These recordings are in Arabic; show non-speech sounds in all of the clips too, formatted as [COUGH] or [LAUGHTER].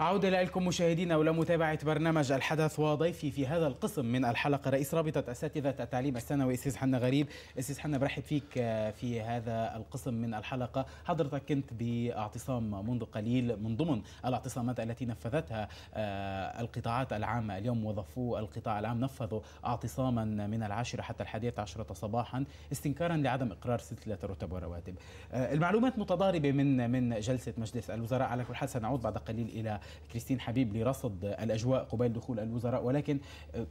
عودة لكم مشاهدينا ولمتابعة برنامج الحدث وضيفي في هذا القسم من الحلقة رئيس رابطة أساتذة التعليم الثانوي أستاذ حنا غريب أستاذ حنا برحب فيك آه، في هذا القسم من الحلقة حضرتك كنت باعتصام منذ قليل من ضمن الاعتصامات التي نفذتها آه، القطاعات العامة اليوم موظفو القطاع العام نفذوا اعتصاما من العاشرة حتى الحادية عشرة صباحا استنكارا لعدم إقرار سلسلة الرتب والرواتب آه، المعلومات متضاربة من من جلسة مجلس الوزراء على كل حال سنعود بعد قليل إلى كريستين حبيب لرصد الأجواء قبيل دخول الوزراء ولكن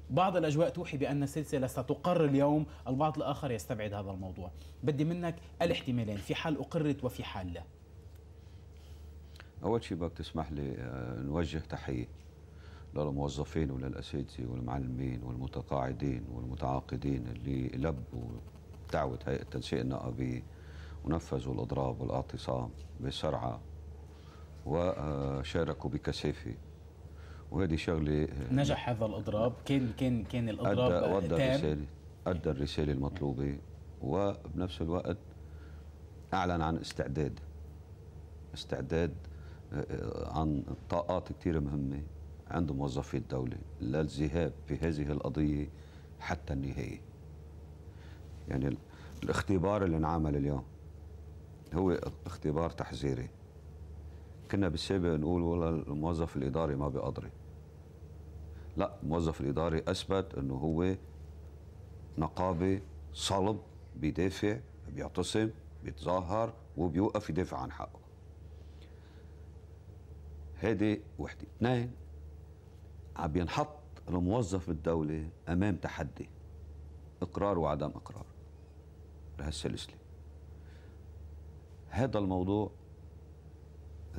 بعض الأجواء توحي بأن السلسلة ستقر اليوم البعض الآخر يستبعد هذا الموضوع بدي منك الاحتمالين في حال أقرت وفي حال لا أول شيء بدك تسمح لي آه، نوجه تحية للموظفين وللأساتذة والمعلمين والمتقاعدين والمتعاقدين اللي لبوا دعوة هيئة تنسيق النقابية ونفذوا الإضراب والاعتصام بسرعة وشاركوا بكثافه وهذه شغله نجح هذا الاضراب كان كان كان الاضراب أدى الرساله ادى الرساله المطلوبه وبنفس الوقت اعلن عن استعداد استعداد آه، عن طاقات كثير مهمه عند موظفي الدوله للذهاب بهذه القضيه حتى النهايه يعني الاختبار اللي انعمل اليوم هو اختبار تحذيري كنا بالسابق نقول والله الموظف الاداري ما بيقدري لا الموظف الاداري اثبت انه هو نقابه صلب بيدافع بيعتصم بيتظاهر وبيوقف يدافع عن حقه هذه وحده اثنين عم بينحط الموظف الدولي امام تحدي اقرار وعدم اقرار لهالسلسله هذا الموضوع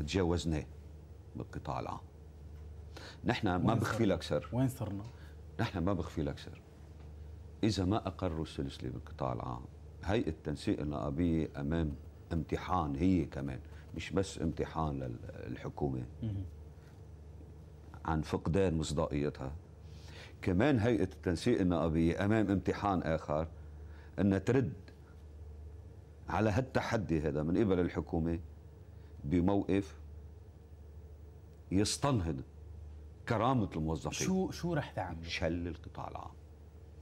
تجاوزناه بالقطاع العام نحن ما بخفي لك سر وين صرنا؟ نحن ما بخفي لك سر إذا ما أقروا السلسلة بالقطاع العام هيئة التنسيق النقابية أمام امتحان هي كمان مش بس امتحان للحكومة عن فقدان مصداقيتها كمان هيئة التنسيق النقابية أمام امتحان آخر أن ترد على هالتحدي هذا من قبل الحكومة بموقف يستنهض كرامه الموظفين شو شو رح تعمل؟ شل القطاع العام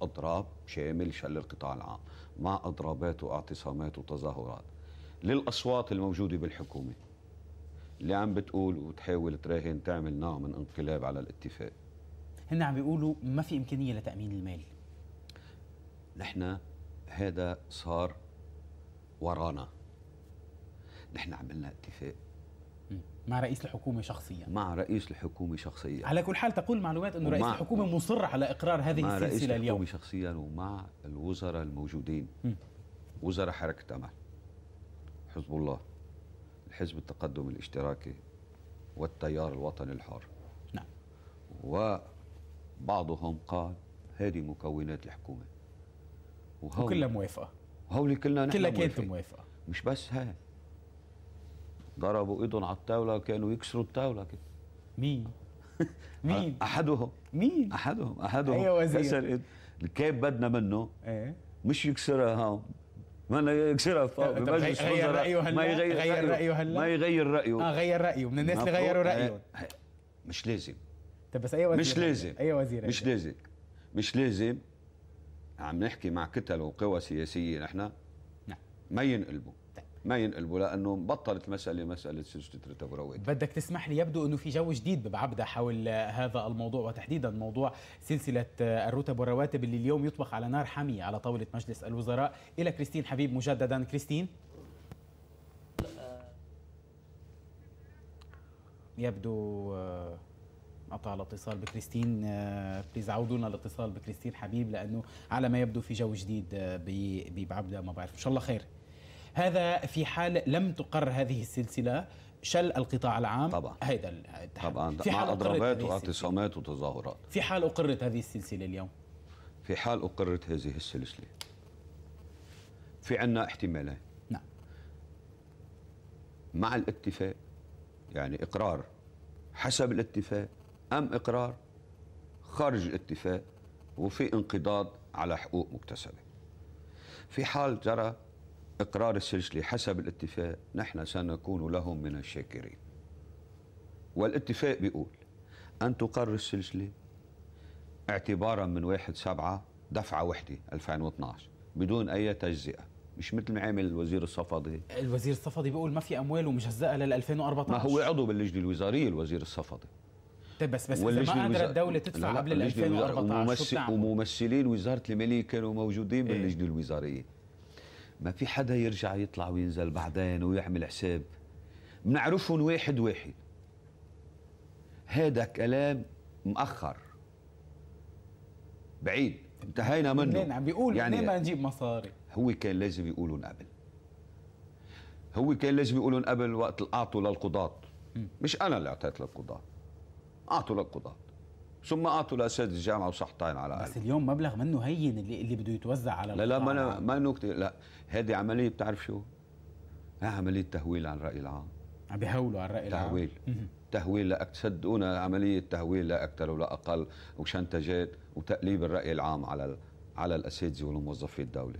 اضراب شامل شل القطاع العام مع اضرابات واعتصامات وتظاهرات للاصوات الموجوده بالحكومه اللي عم بتقول وتحاول تراهن تعمل نوع من انقلاب على الاتفاق هن عم بيقولوا ما في امكانيه لتامين المال نحن هذا صار ورانا نحن عملنا اتفاق مع رئيس الحكومة شخصيا مع رئيس الحكومة شخصيا على كل حال تقول معلومات أنه رئيس الحكومة مصر على إقرار هذه مع السلسلة رئيس الحكومة شخصيا ومع الوزراء الموجودين وزراء حركة أمل حزب الله الحزب التقدم الاشتراكي والتيار الوطني الحر نعم وبعضهم قال هذه مكونات الحكومة وكلها موافقة وهول كلنا نحن كلها كانت موافقة مش بس هاي ضربوا ايدهم على الطاوله كانوا يكسروا الطاوله كده مين [LAUGHS] مين احدهم مين احدهم احدهم ايوه وزير الكاب بدنا منه ايه مش يكسرها هون ما يكسرها فوق بمجلس يغير رأيه هلا ما يغير رأيه هلا ما يغير رأيه اه غير رأيه من الناس اللي غيروا آه، رايه آه، آه، مش لازم طب بس اي أيوة، وزير مش لازم اي أيوة، وزير مش لازم مش لازم عم نحكي مع كتل وقوى سياسيه نحن نعم ما ينقلبوا ما ينقلبوا لانه بطلت مساله مساله سلسله ورواتب بدك تسمح لي يبدو انه في جو جديد بعبده حول هذا الموضوع وتحديدا موضوع سلسله الرتب والرواتب اللي اليوم يطبخ على نار حاميه على طاوله مجلس الوزراء الى كريستين حبيب مجددا كريستين يبدو قطع آه، الاتصال بكريستين بليز آه، عودونا الاتصال بكريستين حبيب لانه على ما يبدو في جو جديد آه، بعبده ما بعرف ان شاء الله خير هذا في حال لم تقر هذه السلسله شل القطاع العام طبعا هيدا طبعا في حال اضرابات واعتصامات وتظاهرات في حال اقرت هذه السلسله اليوم في حال اقرت هذه السلسله في عنا احتمالين نعم مع الاتفاق يعني اقرار حسب الاتفاق ام اقرار خارج الاتفاق وفي انقضاض على حقوق مكتسبه في حال جرى إقرار السلسلة حسب الاتفاق نحن سنكون لهم من الشاكرين والاتفاق بيقول أن تقر السلسلة اعتبارا من 1 7 دفعة وحدة 2012 بدون أي تجزئة مش مثل ما عامل الوزير الصفدي الوزير الصفدي بيقول ما في اموال ومجزئه لل 2014 ما هو عضو باللجنه الوزاريه الوزير الصفدي طيب بس بس اذا ما قدرت الدوله تدفع قبل 2014 وممثل وممثلين وزاره الماليه كانوا موجودين إيه. باللجنه إيه؟ الوزاريه ما في حدا يرجع يطلع وينزل بعدين ويعمل حساب بنعرفهم واحد واحد هذا كلام مأخر بعيد انتهينا منه منين عم بيقول يعني ما نجيب مصاري هو كان لازم يقولون قبل هو كان لازم يقولون قبل وقت اعطوا للقضاة مش انا اللي اعطيت للقضاة اعطوا للقضاة ثم اعطوا لاساتذه الجامعه وصحتين على بس اليوم مبلغ منه هين اللي, اللي بده يتوزع على لا لا ما أنا ما كثير لا هذه عمليه بتعرف شو؟ عمليه تهويل عن الراي العام عم بيهولوا على الراي العام تهويل تهويل لأك صدقونا عمليه تهويل لا اكثر ولا اقل وشنتجات وتقليب الراي العام على على الاساتذه والموظفي الدوله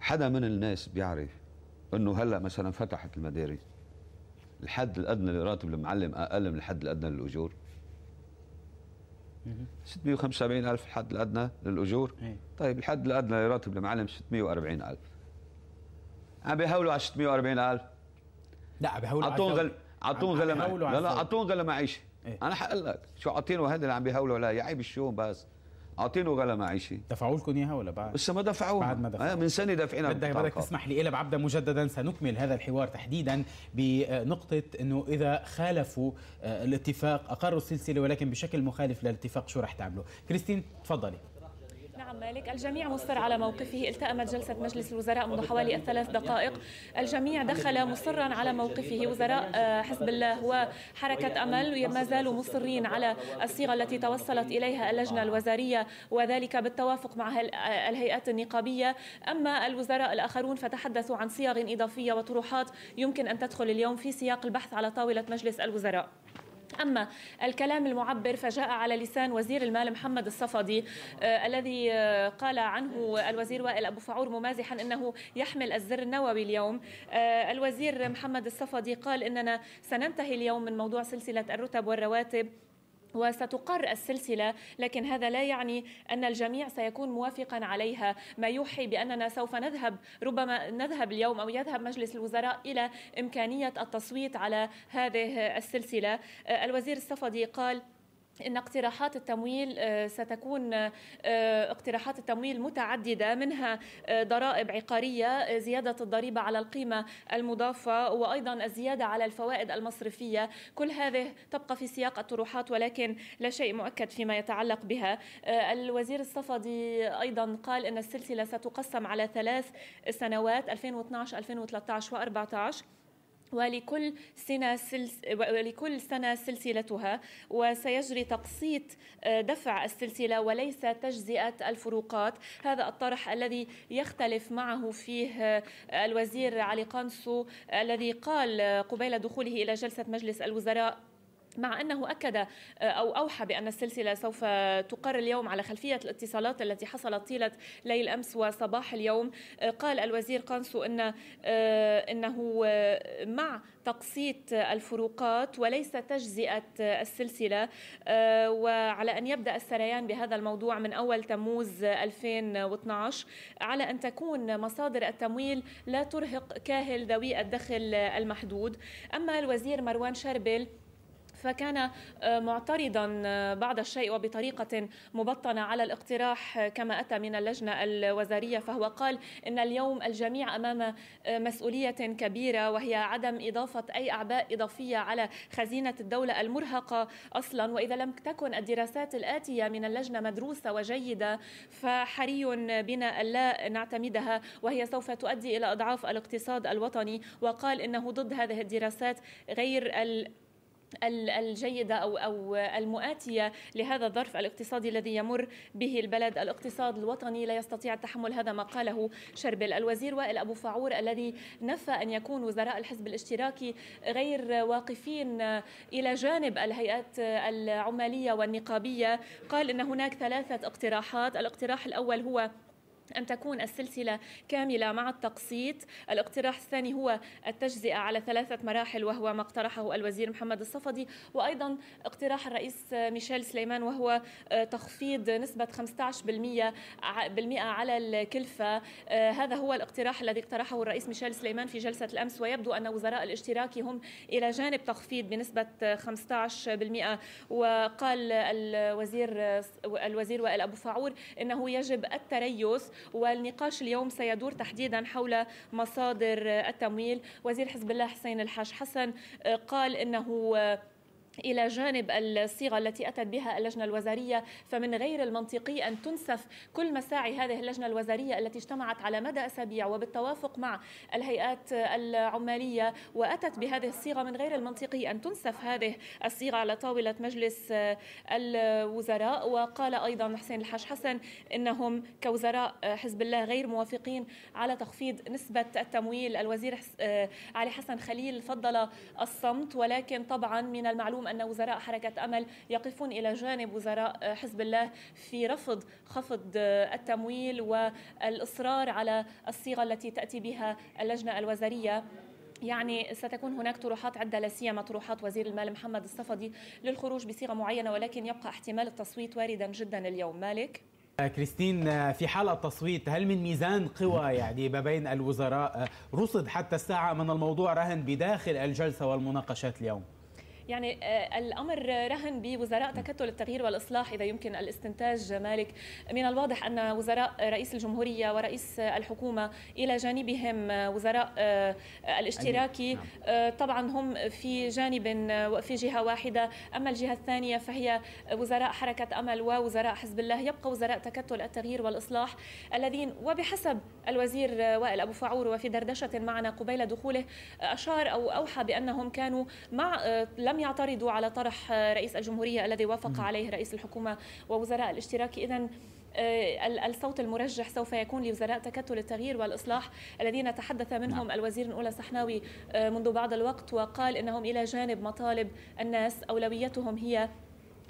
حدا من الناس بيعرف انه هلا مثلا فتحت المدارس الحد الادنى لراتب المعلم اقل من الحد الادنى للاجور 675 ألف الحد الأدنى للأجور إيه؟ طيب الحد الأدنى لراتب المعلم 640 ألف عم بيحاولوا على 640 ألف لا عم بيحاولوا على غل... عطون غل لا لا عطون غل معيشه إيه؟ انا حقلك شو عاطينه هذا اللي عم بيهولوا لا يا عيب الشوم بس اعطينه غلا معيشي دفعوا لكم اياها ولا بعد؟ لسه ما دفعوها بعد ما دفعوها آه من سنه دافعينها بدك بدك تسمح لي إلى عبده مجددا سنكمل هذا الحوار تحديدا بنقطه انه اذا خالفوا آه، الاتفاق اقروا السلسله ولكن بشكل مخالف للاتفاق شو رح تعملوا؟ كريستين تفضلي نعم مالك الجميع مصر على موقفه التأمت جلسة مجلس الوزراء منذ حوالي الثلاث دقائق الجميع دخل مصرا على موقفه وزراء آه، حزب الله وحركة أمل ما زالوا مصرين على الصيغة التي توصلت إليها اللجنة الوزارية وذلك بالتوافق مع آه، الهيئات النقابية أما الوزراء الآخرون فتحدثوا عن صيغ إضافية وطروحات يمكن أن تدخل اليوم في سياق البحث على طاولة مجلس الوزراء أما الكلام المعبر فجاء على لسان وزير المال محمد الصفدي آه الذي آه، قال عنه الوزير وائل أبو فعور ممازحا أنه يحمل الزر النووي اليوم آه الوزير محمد الصفدي قال إننا سننتهي اليوم من موضوع سلسلة الرتب والرواتب وستقر السلسلة لكن هذا لا يعني أن الجميع سيكون موافقا عليها ما يوحي بأننا سوف نذهب ربما نذهب اليوم أو يذهب مجلس الوزراء إلى إمكانية التصويت على هذه السلسلة الوزير الصفدي قال ان اقتراحات التمويل آه، ستكون آه، اقتراحات التمويل متعدده منها آه، ضرائب عقاريه زياده الضريبه على القيمه المضافه وايضا الزياده على الفوائد المصرفيه كل هذه تبقى في سياق الطروحات ولكن لا شيء مؤكد فيما يتعلق بها الوزير الصفدي ايضا قال ان السلسله ستقسم على ثلاث سنوات 2012 2013 و14 ولكل سنة سلس ولكل سنة سلسلتها وسيجري تقسيط آه، دفع السلسلة وليس تجزئة الفروقات هذا الطرح الذي يختلف معه فيه آه، الوزير علي قانسو الذي قال قبيل دخوله إلى جلسة مجلس الوزراء مع انه اكد آه، او اوحى بان السلسله سوف تقر اليوم على خلفيه الاتصالات التي حصلت طيله ليل امس وصباح اليوم آه، قال الوزير قانسو ان آه، انه مع تقسيط الفروقات وليس تجزئه السلسله وعلى ان يبدا السريان بهذا الموضوع من اول تموز 2012 على ان تكون مصادر التمويل لا ترهق كاهل ذوي الدخل المحدود اما الوزير مروان شربل فكان آه، معترضا آه، بعض الشيء وبطريقة مبطنة على الاقتراح آه، كما أتى من اللجنة الوزارية فهو قال إن اليوم الجميع أمام مسؤولية كبيرة وهي عدم إضافة أي أعباء إضافية على خزينة الدولة المرهقة أصلا وإذا لم تكن الدراسات الآتية من اللجنة مدروسة وجيدة فحري بنا ألا نعتمدها وهي سوف تؤدي إلى أضعاف الاقتصاد الوطني وقال إنه ضد هذه الدراسات غير ال الجيدة أو أو المؤاتية لهذا الظرف الاقتصادي الذي يمر به البلد الاقتصاد الوطني لا يستطيع تحمل هذا ما قاله شربل الوزير وائل أبو فعور الذي نفى أن يكون وزراء الحزب الاشتراكي غير واقفين إلى جانب الهيئات العمالية والنقابية قال إن هناك ثلاثة اقتراحات الاقتراح الأول هو أن تكون السلسلة كاملة مع التقسيط الاقتراح الثاني هو التجزئة على ثلاثة مراحل وهو ما اقترحه الوزير محمد الصفدي وأيضا اقتراح الرئيس ميشيل سليمان وهو آه، تخفيض نسبة 15% بالمئة على الكلفة آه، هذا هو الاقتراح الذي اقترحه الرئيس ميشيل سليمان في جلسة الأمس ويبدو أن وزراء الاشتراك هم إلى جانب تخفيض بنسبة 15% وقال الوزير آه، الوزير وائل أبو فاعور أنه يجب التريث والنقاش اليوم سيدور تحديدا حول مصادر التمويل وزير حزب الله حسين الحاج حسن آه، قال انه آه، إلى جانب الصيغة التي أتت بها اللجنة الوزارية فمن غير المنطقي أن تنسف كل مساعي هذه اللجنة الوزارية التي اجتمعت على مدى أسابيع وبالتوافق مع الهيئات العمالية وأتت بهذه الصيغة من غير المنطقي أن تنسف هذه الصيغة على طاولة مجلس الوزراء وقال أيضا حسين الحاج حسن إنهم كوزراء حزب الله غير موافقين على تخفيض نسبة التمويل الوزير علي حسن خليل فضل الصمت ولكن طبعا من المعلوم اليوم أن وزراء حركة أمل يقفون إلى جانب وزراء حزب الله في رفض خفض التمويل والإصرار على الصيغة التي تأتي بها اللجنة الوزارية يعني ستكون هناك طروحات عدة لا سيما طروحات وزير المال محمد الصفدي للخروج بصيغة معينة ولكن يبقى احتمال التصويت واردا جدا اليوم مالك كريستين في حال التصويت هل من ميزان قوى يعني ما بين الوزراء رصد حتى الساعة من الموضوع رهن بداخل الجلسة والمناقشات اليوم؟ يعني آه، الأمر رهن بوزراء تكتل التغيير والإصلاح إذا يمكن الاستنتاج مالك من الواضح أن وزراء رئيس الجمهورية ورئيس الحكومة إلى جانبهم آه، وزراء آه، الاشتراكي نعم. طبعا هم في جانب وفي جهة واحدة أما الجهة الثانية فهي وزراء حركة أمل ووزراء حزب الله يبقى وزراء تكتل التغيير والإصلاح الذين وبحسب الوزير وائل أبو فعور وفي دردشة معنا قبيل دخوله أشار أو أوحى بأنهم كانوا مع لم لم يعترضوا على طرح آه، رئيس الجمهورية الذي وافق عليه رئيس الحكومة ووزراء الاشتراك إذا آه، الصوت المرجح سوف يكون لوزراء تكتل التغيير والإصلاح الذين تحدث منهم نعم. الوزير الأولى صحناوي آه، منذ بعض الوقت وقال إنهم إلى جانب مطالب الناس أولويتهم هي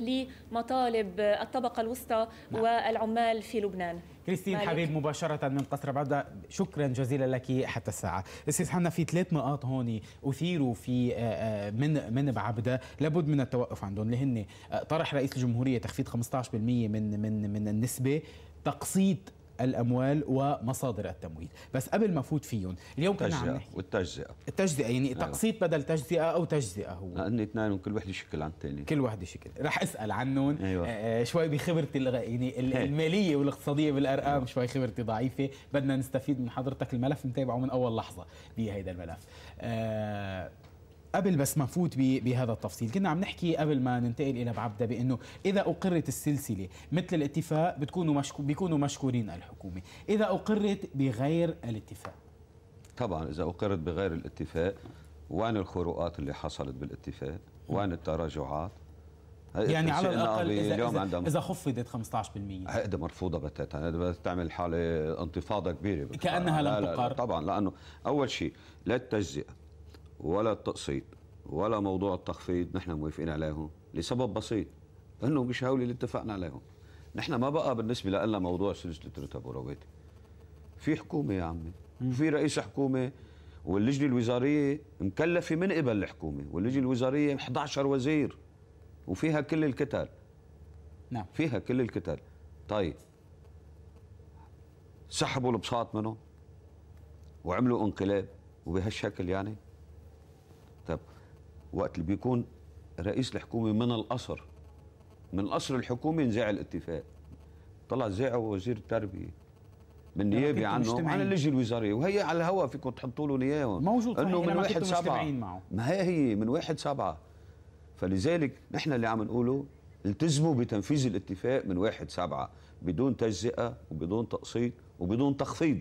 لمطالب الطبقة الوسطى نعم. والعمال في لبنان كريستين مالك. حبيب مباشرة من قصر بعدة شكرا جزيلا لك حتى الساعة أستاذ حنا في ثلاث نقاط هون أثيروا في آه، آه، من من بعبدة لابد من التوقف عندهم اللي هن آه، طرح رئيس الجمهورية تخفيض 15% من من من النسبة تقسيط الاموال ومصادر التمويل بس قبل ما افوت فيهم اليوم كنا عم نحكي والتجزئه التجزئه يعني أيوة. تقسيط بدل تجزئه او تجزئه هو لان اثنين كل وحده شكل عن الثاني كل وحده شكل رح اسال عنهم أيوة. آه, آه، شوي بخبرتي يعني إيه. الماليه والاقتصاديه بالارقام أيوة. شوي خبرتي ضعيفه بدنا نستفيد من حضرتك الملف متابعه من اول لحظه بهيدا الملف آه قبل بس ما نفوت بهذا التفصيل كنا عم نحكي قبل ما ننتقل الى بعبدة بانه اذا اقرت السلسله مثل الاتفاق بتكونوا مشكو بيكونوا مشكورين الحكومه اذا اقرت بغير الاتفاق طبعا اذا اقرت بغير الاتفاق وين الخروقات اللي حصلت بالاتفاق وين التراجعات يعني على الاقل اذا اليوم اذا, إذا خفضت 15% هيدا مرفوضه بتاتا هيدا يعني تعمل حاله انتفاضه كبيره كانها لم تقر طبعا لانه اول شيء لا التجزئه ولا التقسيط ولا موضوع التخفيض نحن موافقين عليهم لسبب بسيط انه مش هول اللي اتفقنا عليهم نحن ما بقى بالنسبه لنا موضوع سلسله رتب ورواتب في حكومه يا عمي وفي رئيس حكومه واللجنه الوزاريه مكلفه من قبل الحكومه واللجنه الوزاريه 11 وزير وفيها كل الكتل نعم فيها كل الكتل طيب سحبوا البساط منهم وعملوا انقلاب وبهالشكل يعني وقت اللي بيكون رئيس الحكومه من القصر من القصر الحكومي ينزع الاتفاق طلع زعه وزير التربيه من نيابي عنه عن اللجنه الوزاريه وهي على الهواء فيكم تحطوا له اياهم موجود انه من واحد سبعه معه. ما هي هي من واحد سبعه فلذلك نحن اللي عم نقوله التزموا بتنفيذ الاتفاق من واحد سبعه بدون تجزئه وبدون تقسيط وبدون تخفيض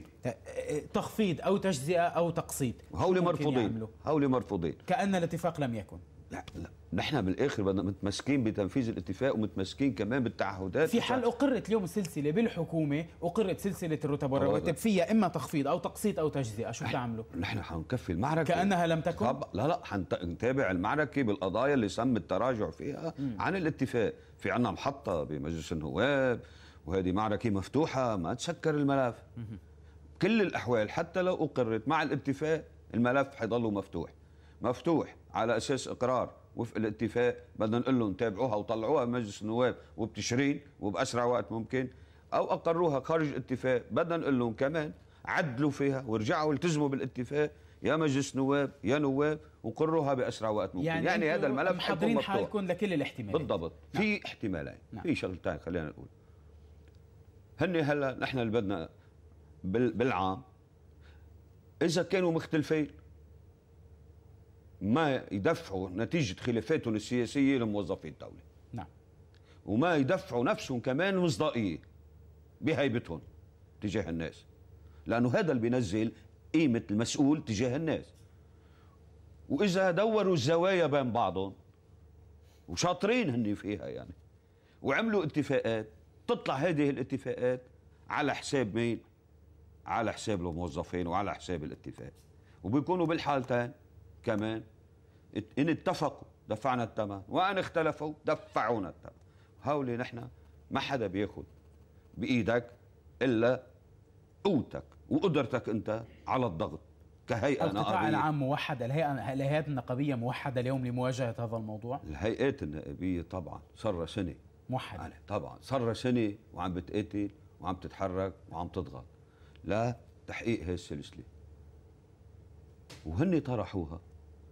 تخفيض او تجزئه او تقسيط هولي مرفوضين هولي مرفوضين كان الاتفاق لم يكن لا لا نحن بالاخر بدنا متمسكين بتنفيذ الاتفاق ومتمسكين كمان بالتعهدات في حال اقرت اليوم السلسله بالحكومه اقرت سلسله الرتب والرواتب فيها اما تخفيض او تقسيط او تجزئه شو بتعملوا نحن حنكفي المعركه كانها لم تكن طب لا لا حنتابع المعركه بالقضايا اللي سم التراجع فيها م. عن الاتفاق في عنا محطه بمجلس النواب وهذه معركة مفتوحة ما تسكر الملف كل الأحوال حتى لو أقرت مع الاتفاق الملف حيضله مفتوح مفتوح على أساس إقرار وفق الاتفاق بدنا نقول لهم تابعوها وطلعوها مجلس النواب وبتشرين وبأسرع وقت ممكن أو أقروها خارج اتفاق بدنا نقول لهم كمان عدلوا فيها ورجعوا التزموا بالاتفاق يا مجلس نواب يا نواب وقروها باسرع وقت ممكن يعني, يعني هذا الملف محضرين حالكم لكل الاحتمالات بالضبط نعم. في احتمالين نعم. في شغلتين خلينا نقول هن هلا نحن اللي بدنا بالعام اذا كانوا مختلفين ما يدفعوا نتيجه خلافاتهم السياسيه لموظفي الدوله نعم وما يدفعوا نفسهم كمان مصداقيه بهيبتهم تجاه الناس لانه هذا اللي بينزل قيمه المسؤول تجاه الناس واذا دوروا الزوايا بين بعضهم وشاطرين هن فيها يعني وعملوا اتفاقات تطلع هذه الاتفاقات على حساب مين؟ على حساب الموظفين وعلى حساب الاتفاق وبيكونوا بالحالتين كمان ان اتفقوا دفعنا الثمن وان اختلفوا دفعونا الثمن هولي نحن ما حدا بياخذ بايدك الا قوتك وقدرتك انت على الضغط كهيئه نقابيه القطاع العام موحد الهيئه الهيئات النقابيه موحده اليوم لمواجهه هذا الموضوع الهيئات النقابيه طبعا صار سنه موحد عليه طبعا صار سنه وعم بتقتل وعم تتحرك وعم تضغط لا تحقيق هي السلسله وهن طرحوها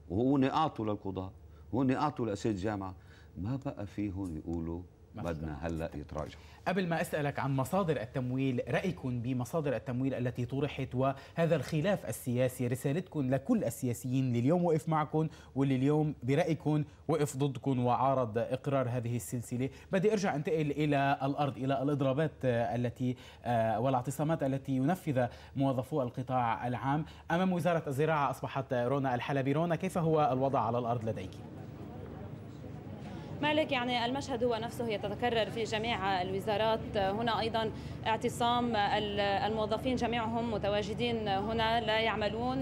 وهن اعطوا للقضاه وهن اعطوا لاساتذه جامعه ما بقى فيهم يقولوا بدنا هلا يتراجع قبل ما اسالك عن مصادر التمويل رايكم بمصادر التمويل التي طرحت وهذا الخلاف السياسي رسالتكم لكل السياسيين اللي اليوم وقف معكم واللي اليوم برايكم وقف ضدكم وعارض اقرار هذه السلسله بدي ارجع انتقل الى الارض الى الاضرابات التي آه، والاعتصامات التي ينفذ موظفو القطاع العام امام وزاره الزراعه اصبحت رونا الحلبي رونا كيف هو الوضع على الارض لديك مالك يعني المشهد هو نفسه يتكرر في جميع الوزارات هنا أيضا اعتصام الموظفين جميعهم متواجدين هنا لا يعملون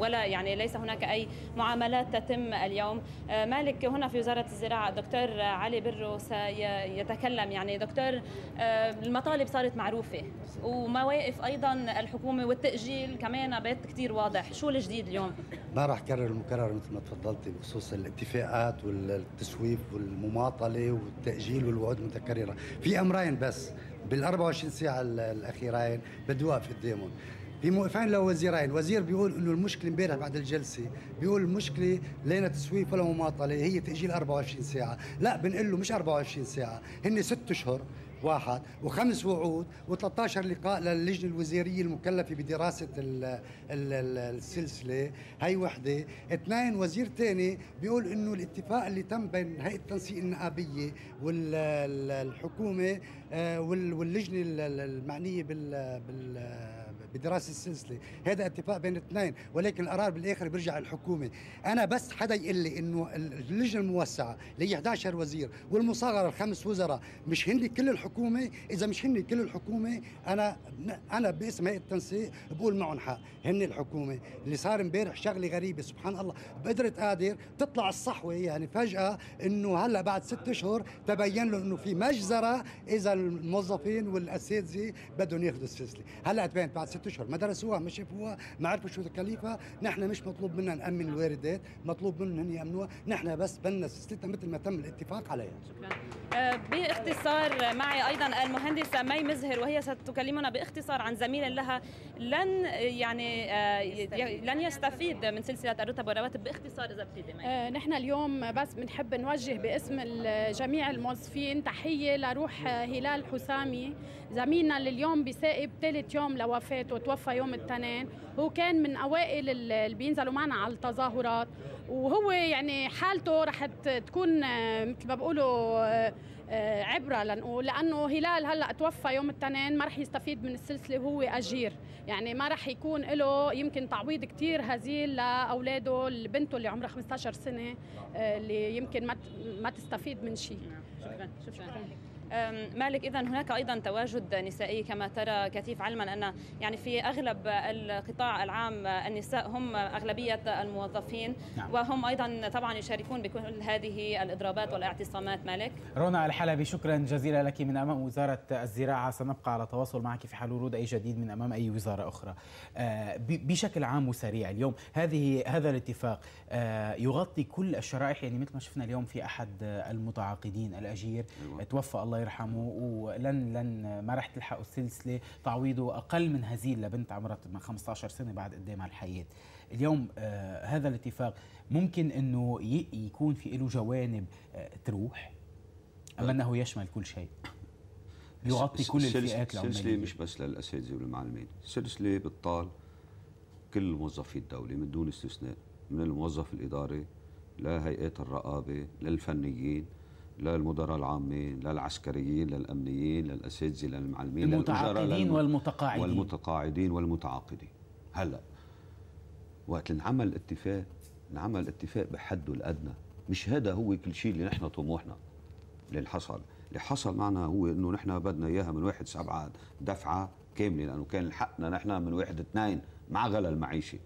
ولا يعني ليس هناك أي معاملات تتم اليوم مالك هنا في وزارة الزراعة الدكتور علي برو سيتكلم يعني دكتور المطالب صارت معروفة ومواقف أيضا الحكومة والتأجيل كمان بيت كتير واضح شو الجديد اليوم؟ ما راح كرر المكرر مثل ما تفضلتي بخصوص الاتفاقات والتسويف وال المماطله والتاجيل والوعود المتكرره في امرين بس بال 24 ساعه الاخيرين بدي في قدامهم في موقفين لوزيرين، وزير بيقول انه المشكله امبارح بعد الجلسه، بيقول المشكله لينا تسويف ولا مماطله هي تاجيل 24 ساعه، لا بنقول له مش 24 ساعه، هن ست اشهر واحد وخمس وعود و13 لقاء للجنه الوزيريه المكلفه بدراسه السلسله هي وحده اثنين وزير ثاني بيقول انه الاتفاق اللي تم بين هيئه التنسيق النقابيه والحكومه آه، واللجنه المعنيه بال بدراسه السلسله هذا اتفاق بين اثنين ولكن القرار بالاخر بيرجع للحكومه انا بس حدا يقول لي انه اللجنه الموسعه اللي هي 11 وزير والمصغره الخمس وزراء مش هن كل الحكومه اذا مش هن كل الحكومه انا انا باسم هيئه التنسيق بقول معهم حق هن الحكومه اللي صار امبارح شغله غريبه سبحان الله بقدره قادر تطلع الصحوه يعني فجاه انه هلا بعد ست اشهر تبين له انه في مجزره اذا الموظفين والاساتذه بدهم ياخذوا السلسله هلا تبين بعد ست ست اشهر ما درسوها ما شافوها ما عرفوا شو تكاليفها نحن مش مطلوب منا نامن الواردات مطلوب منهم يامنوها نحن بس بدنا سلسلتها مثل ما تم الاتفاق عليها شكرا آه، باختصار معي ايضا المهندسه مي مزهر وهي ستكلمنا باختصار عن زميل لها لن يعني آه، لن يستفيد من سلسله الرتب والرواتب باختصار اذا بتريدي مي آه، نحن اليوم بس بنحب نوجه باسم جميع الموظفين تحيه لروح هلال حسامي زميلنا اللي اليوم بيسائب ثالث يوم لوفاته مات وتوفى يوم الاثنين هو كان من اوائل اللي بينزلوا معنا على التظاهرات وهو يعني حالته رح تكون آه، مثل ما بقولوا آه، آه، عبره لنقول لانه هلال هلا توفى يوم الاثنين ما رح يستفيد من السلسله وهو اجير يعني ما رح يكون له يمكن تعويض كثير هزيل لاولاده البنته اللي عمرها 15 سنه اللي يمكن ما ما تستفيد من شيء نعم. شكرا شكرا, شكرا. مالك اذا هناك ايضا تواجد نسائي كما ترى كثيف علما ان يعني في اغلب القطاع العام النساء هم اغلبيه الموظفين نعم. وهم ايضا طبعا يشاركون بكل هذه الاضرابات والاعتصامات مالك رونا الحلبي شكرا جزيلا لك من امام وزاره الزراعه سنبقى على تواصل معك في حال ورود اي جديد من امام اي وزاره اخرى أه، بشكل عام وسريع اليوم هذه هذا الاتفاق أه، يغطي كل الشرائح يعني مثل ما شفنا اليوم في احد المتعاقدين الاجير أيوة. توفى الله الله يرحمه ولن لن ما رح تلحقوا السلسله تعويضه اقل من هزيل لبنت عمرها 15 سنه بعد قدامها الحياه اليوم آه هذا الاتفاق ممكن انه يكون في له جوانب آه تروح ام أه. انه يشمل كل شيء يغطي كل الفئات العماليه السلسله مش بس للاساتذه والمعلمين السلسله بتطال كل موظفي الدوله من دون استثناء من الموظف الاداري لهيئات الرقابه للفنيين للمدراء العامين للعسكريين للأمنيين للأساتذة للمعلمين المتعاقدين والمتقاعدين والمتقاعدين والمتعاقدين هلأ وقت انعمل اتفاق انعمل اتفاق بحده الأدنى مش هذا هو كل شيء اللي نحن طموحنا اللي حصل اللي حصل معنا هو انه نحن بدنا اياها من واحد سبعة دفعه كامله لانه كان حقنا نحن من واحد اثنين مع غلا المعيشه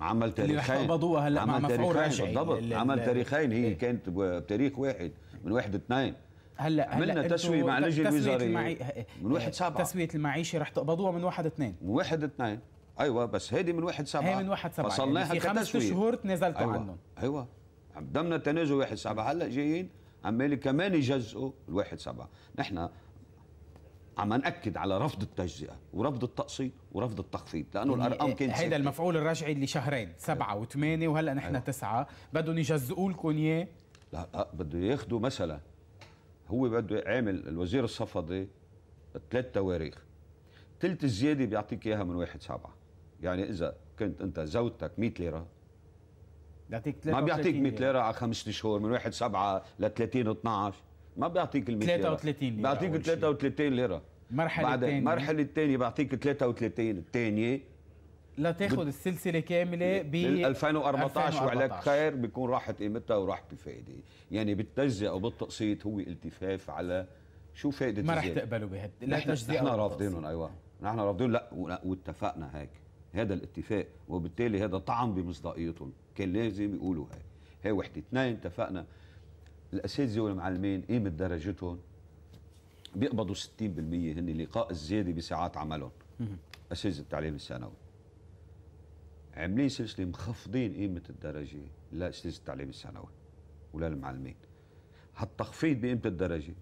عمل تاريخين اللي رح هلا مع مفعول بالضبط عمل تاريخين هي إيه. كانت بتاريخ واحد من واحد اثنين هلا عملنا هلأ تسويه مع اللجنه الوزاريه المعي... من واحد سبعه تسويه المعيشه رح تقبضوها من واحد اثنين من واحد اثنين ايوه بس هيدي من واحد سبعه هي من واحد سبعه يعني فصلناها يعني في خمس شهور تنازلتوا أيوة. عنهم ايوه ضمن تنازل واحد سبعه هلا جايين عمالي كمان يجزئوا الواحد سبعه نحن عم ناكد على رفض التجزئه ورفض التقسيط ورفض التخفيض لانه يعني الارقام كانت هيدا المفعول الرجعي اللي شهرين سبعه أيوة. وثمانيه وهلا نحن أيوة. تسعه بدهم يجزئوا لكم اياه لا بده ياخذوا مثلا هو بده عامل الوزير الصفدي ثلاث تواريخ ثلث الزياده بيعطيك اياها من واحد سبعه يعني اذا كنت انت زودتك 100 ليره بيعطيك ما بيعطيك 100 ليره على خمس شهور من واحد سبعه ل 30 12 ما بيعطيك ال 100 33 ليره بيعطيك 33 ليره المرحله الثانيه المرحله الثانيه بيعطيك 33 الثانيه لا تاخد السلسله كامله ب 2014 وعليك خير بيكون راحت قيمتها وراحت الفائدة يعني بالتجزئه وبالتقسيط هو التفاف على شو فائده ما رح تقبلوا بهد نحن رافضينهم ايوه نحن رافضين لا واتفقنا هيك هذا الاتفاق وبالتالي هذا طعن بمصداقيتهم كان لازم يقولوا هيك هي وحده اثنين اتفقنا الاساتذه والمعلمين قيمه درجتهم بيقبضوا 60% هن لقاء الزياده بساعات عملهم اساتذه التعليم الثانوي عاملين سلسله مخفضين قيمه الدرجه لاستاذ التعليم الثانوي ولا المعلمين هالتخفيض بقيمه الدرجه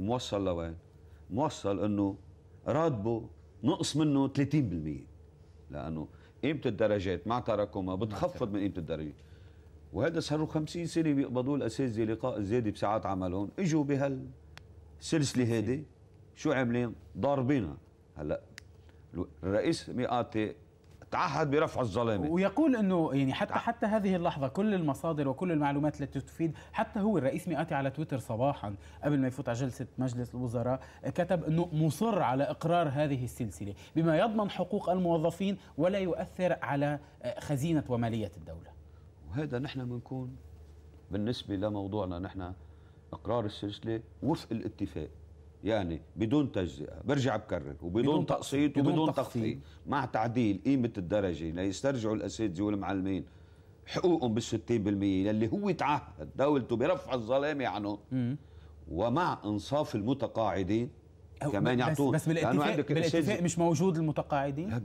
موصل لوين؟ موصل انه راتبه نقص منه 30% لانه قيمه الدرجات مع تراكمها بتخفض من قيمه الدرجه وهذا صار له 50 سنه بيقبضوا الاساتذه لقاء زياده بساعات عملهم اجوا بهالسلسله هذه شو عاملين؟ ضاربينها هلا الرئيس ميقاتي تعهد برفع الظلامه ويقول انه يعني حتى نعم. حتى هذه اللحظه كل المصادر وكل المعلومات التي تفيد حتى هو الرئيس مئاتي على تويتر صباحا قبل ما يفوت على جلسه مجلس الوزراء كتب انه مصر على اقرار هذه السلسله بما يضمن حقوق الموظفين ولا يؤثر على آه، خزينه وماليه الدوله وهذا نحن بنكون بالنسبه لموضوعنا نحن اقرار السلسله وفق الاتفاق يعني بدون تجزئه برجع بكرر وبدون تقسيط وبدون تخفيض مع تعديل قيمه الدرجه ليسترجعوا الاساتذه والمعلمين حقوقهم بال 60% يلي هو تعهد دولته برفع الظلام عنهم ومع انصاف المتقاعدين كمان يعطون بس, بس بالاتفاق, بالاتفاق مش موجود المتقاعدين لا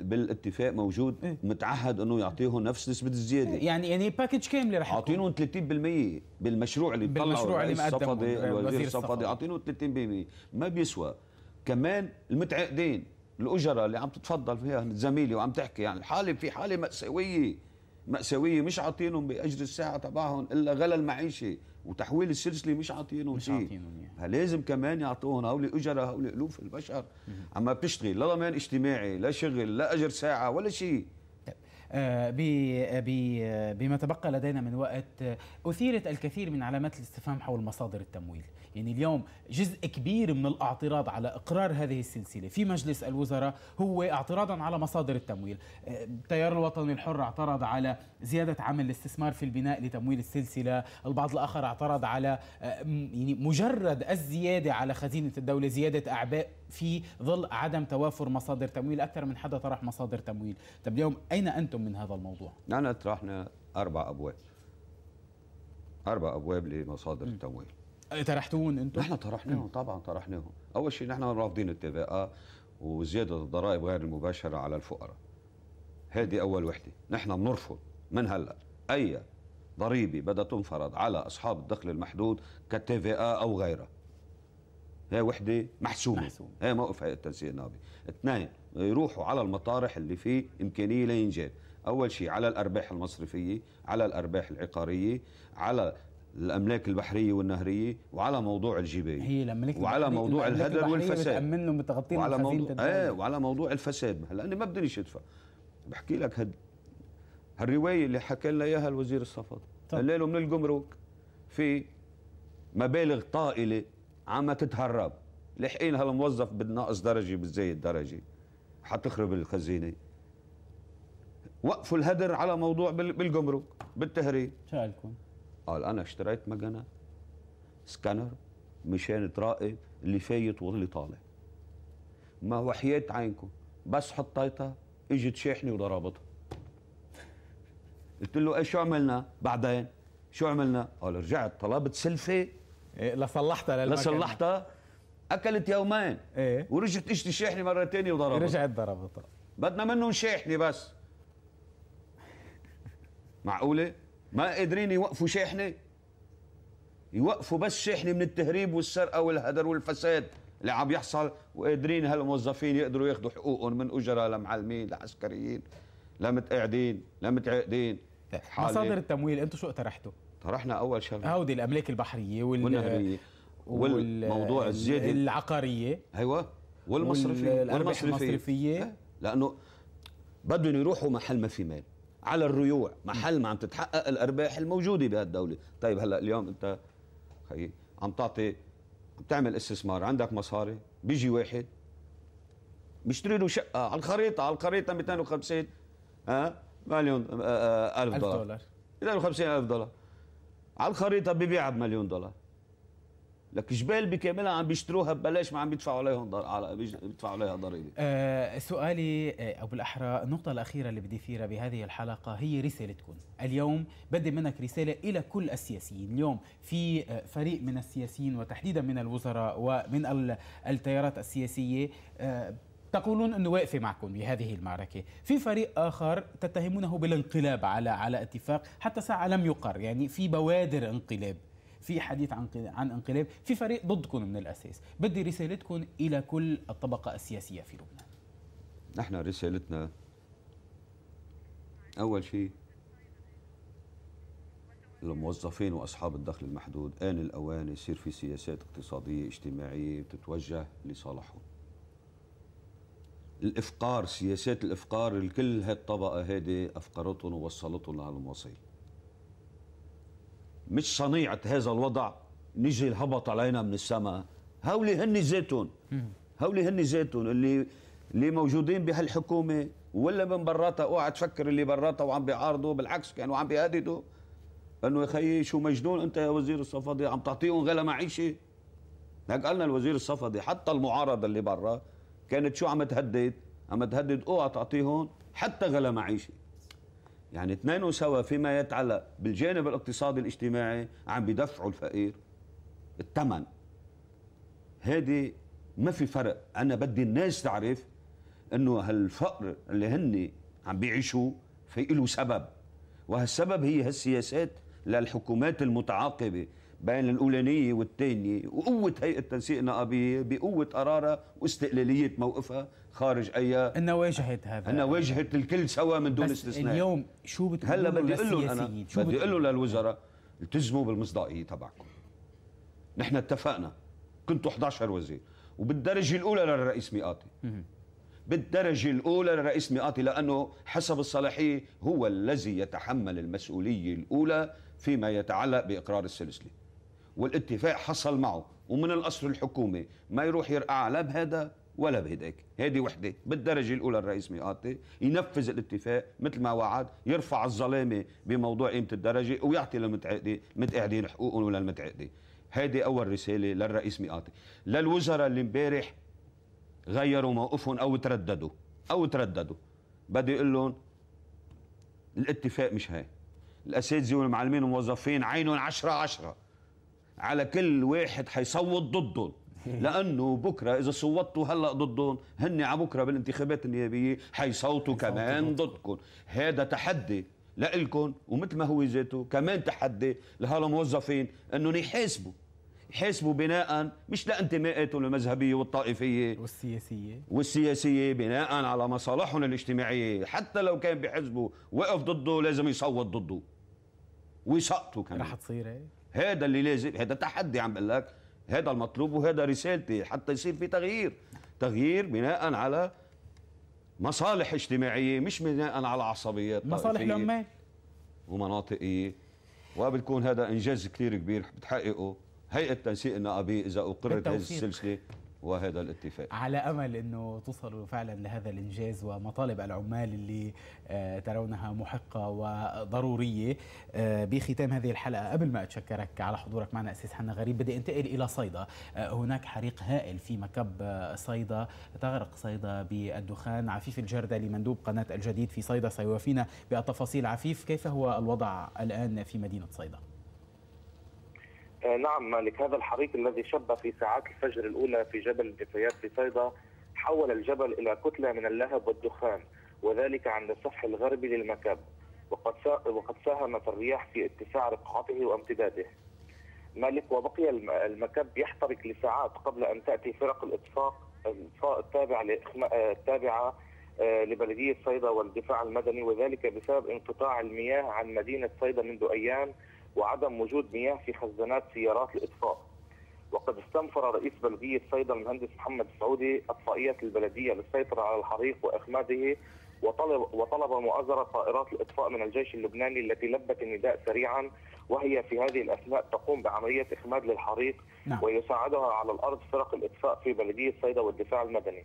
بالاتفاق موجود إيه؟ متعهد انه يعطيهم نفس نسبه الزياده إيه؟ يعني يعني باكج كامله رح اعطينهم 30% بالمشروع اللي بالمشروع اللي مقدمه الصفدي الوزير الصفدي اعطينهم 30% ما بيسوى كمان المتعاقدين الاجره اللي عم تتفضل فيها زميلي وعم تحكي يعني الحاله في حاله ماساويه ماساويه مش عاطينهم باجر الساعه تبعهم الا غلى المعيشه وتحويل السلسله مش عاطينهم مش عاطينهم يعني. لازم كمان يعطوهم هول اجره هول الوف البشر عم بتشتغل لا ضمان اجتماعي لا شغل لا اجر ساعه ولا شيء طيب. آه، آه، آه، بما تبقى لدينا من وقت أثيرت الكثير من علامات الاستفهام حول مصادر التمويل يعني اليوم جزء كبير من الاعتراض على اقرار هذه السلسله في مجلس الوزراء هو اعتراضا على مصادر التمويل أه، التيار الوطني الحر اعترض على زياده عمل الاستثمار في البناء لتمويل السلسله البعض الاخر اعترض على أه، يعني مجرد الزياده على خزينه الدوله زياده اعباء في ظل عدم توافر مصادر تمويل اكثر من حدا طرح مصادر تمويل طب اليوم اين انتم من هذا الموضوع نحن طرحنا اربع ابواب اربع ابواب لمصادر التمويل طرحتوهم انتم؟ نحن طرحناهم طبعا طرحناهم اول شيء نحن رافضين الاتفاقه وزياده الضرائب غير المباشره على الفقراء هذه اول وحده نحن بنرفض من هلا اي ضريبه بدها تنفرض على اصحاب الدخل المحدود كالتي او غيرها هي وحده محسومه محسوم. هي موقف هيئه التنسيق النقابي، اثنين يروحوا على المطارح اللي فيه امكانيه لينجاب اول شيء على الارباح المصرفيه على الارباح العقاريه على الاملاك البحريه والنهريه وعلى موضوع الجبال هي الاملاك وعلى موضوع الهدر والفساد بتامن بتغطي وعلى موضوع ايه وعلى موضوع الفساد هلا انا ما بدنيش ادفع بحكي لك هد هالروايه اللي حكى لنا اياها الوزير الصفد قال له من الجمرك في مبالغ طائله عم تتهرب لحقين هالموظف بالناقص درجه بالزايد درجه حتخرب الخزينه وقفوا الهدر على موضوع بالجمرك بالتهريب شو قال انا اشتريت مكنه سكانر مشان تراقب اللي فايت واللي طالع ما وحيت عينكم بس حطيتها اجت شاحنه وضربتها قلت له ايه شو عملنا بعدين شو عملنا قال رجعت طلبت سلفه إيه لصلحتها لصلحتها اكلت يومين ايه ورجعت اجت الشاحنه مره ثانيه وضربتها رجعت ضربتها بدنا منهم شاحنه بس معقوله ما قادرين يوقفوا شاحنه يوقفوا بس شاحنه من التهريب والسرقه والهدر والفساد اللي عم يحصل وقادرين هالموظفين يقدروا ياخذوا حقوقهم من اجراء لمعلمين لعسكريين لمتقاعدين لمتعاقدين مصادر التمويل انتم شو اقترحتوا؟ طرحنا اول شغله هودي الاملاك البحريه وال... والنهريه والموضوع الزياده العقاريه ايوه والمصرفيه والمصرفيه المصرفيه لانه بدهم يروحوا محل ما في مال على الريوع محل ما عم تتحقق الارباح الموجوده بهالدوله طيب هلا اليوم انت خيي عم تعطي عم تعمل استثمار عندك مصاري بيجي واحد بيشتري له شقه على الخريطه على الخريطه 250 ها مليون آه، آه، آه، ألف دولار 250 ألف دولار على الخريطة ببيعها بمليون دولار لك جبال بكاملها عم بيشتروها ببلاش ما عم بيدفعوا عليهم در... على بيدفعوا عليها ضريبه. آه سؤالي او آه، بالاحرى النقطه الاخيره اللي بدي فيها بهذه الحلقه هي رسالتكم، اليوم بدي منك رساله الى كل السياسيين، اليوم في آه، فريق من السياسيين وتحديدا من الوزراء ومن التيارات السياسيه آه تقولون انه واقفه معكم بهذه المعركه، في فريق اخر تتهمونه بالانقلاب على على اتفاق حتى ساعه لم يقر، يعني في بوادر انقلاب. في حديث عن عن انقلاب في فريق ضدكم من الاساس بدي رسالتكم الى كل الطبقه السياسيه في لبنان نحن رسالتنا اول شيء الموظفين واصحاب الدخل المحدود ان الاوان يصير في سياسات اقتصاديه اجتماعيه تتوجه لصالحهم الافقار سياسات الافقار لكل هالطبقه هذه افقرتهم ووصلتهم لهالمواصيل مش صنيعة هذا الوضع نجي الهبط علينا من السماء هولي هن ذاتهم هولي هن ذاتهم اللي اللي موجودين بهالحكومة ولا من براتها اوعى تفكر اللي براتها وعم بيعارضوا بالعكس كانوا عم بيهددوا انه يا خيي شو مجنون انت يا وزير الصفدي عم تعطيهم غلا معيشه هيك قالنا الوزير الصفدي حتى المعارضه اللي برا كانت شو عم تهدد عم تهدد اوعى تعطيهم حتى غلا معيشه يعني اثنين سوا فيما يتعلق بالجانب الاقتصادي الاجتماعي عم بيدفعوا الفقير الثمن هذه ما في فرق انا بدي الناس تعرف انه هالفقر اللي هن عم بيعيشوه في له سبب وهالسبب هي هالسياسات للحكومات المتعاقبه بين الأولانية والثانية وقوة هيئة تنسيق نقابية بقوة قرارها واستقلالية موقفها خارج أي أنا واجهت هذا أنا واجهت الكل سوا من دون استثناء اليوم شو بتقول هلا بدي أقول لهم أنا بدي أقول لهم للوزراء التزموا بالمصداقية تبعكم نحن اتفقنا كنتوا 11 وزير وبالدرجة الأولى للرئيس ميقاتي بالدرجة الأولى للرئيس ميقاتي لأنه حسب الصلاحية هو الذي يتحمل المسؤولية الأولى فيما يتعلق بإقرار السلسلة والاتفاق حصل معه ومن الأصل الحكومة ما يروح يرقع لا بهذا ولا بهداك هذه وحدة بالدرجة الأولى الرئيس ميقاتي ينفذ الاتفاق مثل ما وعد يرفع الظلامة بموضوع قيمة الدرجة ويعطي للمتقاعدين حقوقهم وللمتقاعدين هذه أول رسالة للرئيس ميقاتي للوزراء اللي امبارح غيروا موقفهم أو ترددوا أو ترددوا بدي أقول لهم الاتفاق مش هاي الأساتذة والمعلمين والموظفين عينهم عشرة عشرة على كل واحد حيصوت ضدهم [LAUGHS] لانه بكره اذا صوتوا هلا ضدهم هن على بكره بالانتخابات النيابيه حيصوتوا كمان ضدكم هذا تحدي لإلكم ومثل ما هو ذاته كمان تحدي لهالموظفين انهم يحاسبوا يحاسبوا بناء مش لانتماءاتهم المذهبيه والطائفيه والسياسيه والسياسيه بناء على مصالحهم الاجتماعيه حتى لو كان بحزبه وقف ضده لازم يصوت ضده ويسقطوا كمان رح تصير هيك هذا اللي لازم هذا تحدي عم بقول لك هذا المطلوب وهذا رسالتي حتى يصير في تغيير تغيير بناء على مصالح اجتماعيه مش بناء على عصبيات مصالح العمال ومناطقيه وبتكون هذا انجاز كثير كبير بتحققه هيئه تنسيق النقابيه اذا اقرت هذه السلسله وهذا الاتفاق على أمل أنه تصلوا فعلا لهذا الإنجاز ومطالب العمال اللي آه، ترونها محقة وضرورية آه، بختام هذه الحلقة قبل ما أتشكرك على حضورك معنا أسيس حنا غريب بدي أنتقل إلى صيدا آه، هناك حريق هائل في مكب صيدا تغرق صيدا بالدخان عفيف الجردلي مندوب قناة الجديد في صيدا سيوافينا بالتفاصيل عفيف كيف هو الوضع الآن في مدينة صيدا؟ آه، نعم مالك هذا الحريق الذي شب في ساعات الفجر الأولى في جبل الجفريات في صيدا حول الجبل إلى كتلة من اللهب والدخان وذلك عند السفح الغربي للمكب وقد وقد ساهمت الرياح في اتساع رقعته وامتداده. مالك وبقي المكب يحترق لساعات قبل ان تاتي فرق الاطفاء الاطفاء التابع آه، التابعه آه، لبلديه صيدا والدفاع المدني وذلك بسبب انقطاع المياه عن مدينه صيدا منذ ايام وعدم وجود مياه في خزانات سيارات الاطفاء. وقد استنفر رئيس بلديه صيدا المهندس محمد السعودي اطفائيه البلديه للسيطره على الحريق واخماده وطلب وطلب مؤازره طائرات الاطفاء من الجيش اللبناني التي لبت النداء سريعا وهي في هذه الاثناء تقوم بعمليه اخماد للحريق نعم. ويساعدها على الارض فرق الاطفاء في بلديه صيدا والدفاع المدني.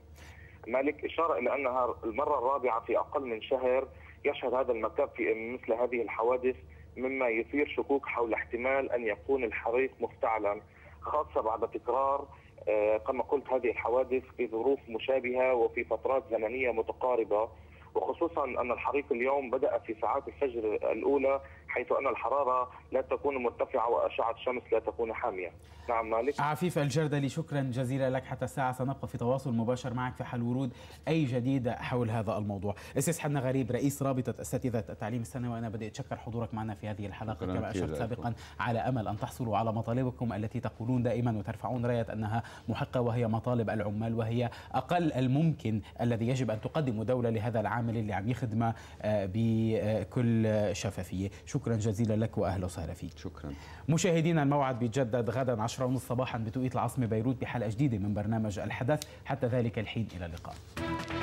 مالك اشاره الى انها المره الرابعه في اقل من شهر يشهد هذا المكان في مثل هذه الحوادث مما يثير شكوك حول احتمال أن يكون الحريق مفتعلا خاصة بعد تكرار آه، كما قلت هذه الحوادث في ظروف مشابهة وفي فترات زمنية متقاربة وخصوصا أن الحريق اليوم بدأ في ساعات الفجر الأولى حيث أن الحرارة لا تكون مرتفعة وأشعة الشمس لا تكون حامية نعم مالك عفيف الجردلي شكرا جزيلا لك حتى الساعة سنبقى في تواصل مباشر معك في حال ورود أي جديد حول هذا الموضوع أستاذ حنا غريب رئيس رابطة أساتذة التعليم الثانوي وأنا بدي أتشكر حضورك معنا في هذه الحلقة كما أشرت سابقا على أمل أن تحصلوا على مطالبكم التي تقولون دائما وترفعون راية أنها محقة وهي مطالب العمال وهي أقل الممكن الذي يجب أن تقدم دولة لهذا العامل اللي عم يخدمه آه، بكل شفافية شكرا جزيلا لك واهلا وسهلا فيك شكرا مشاهدينا الموعد بيتجدد غدا 10 ونص صباحا بتوقيت العاصمه بيروت بحلقه جديده من برنامج الحدث حتى ذلك الحين الى اللقاء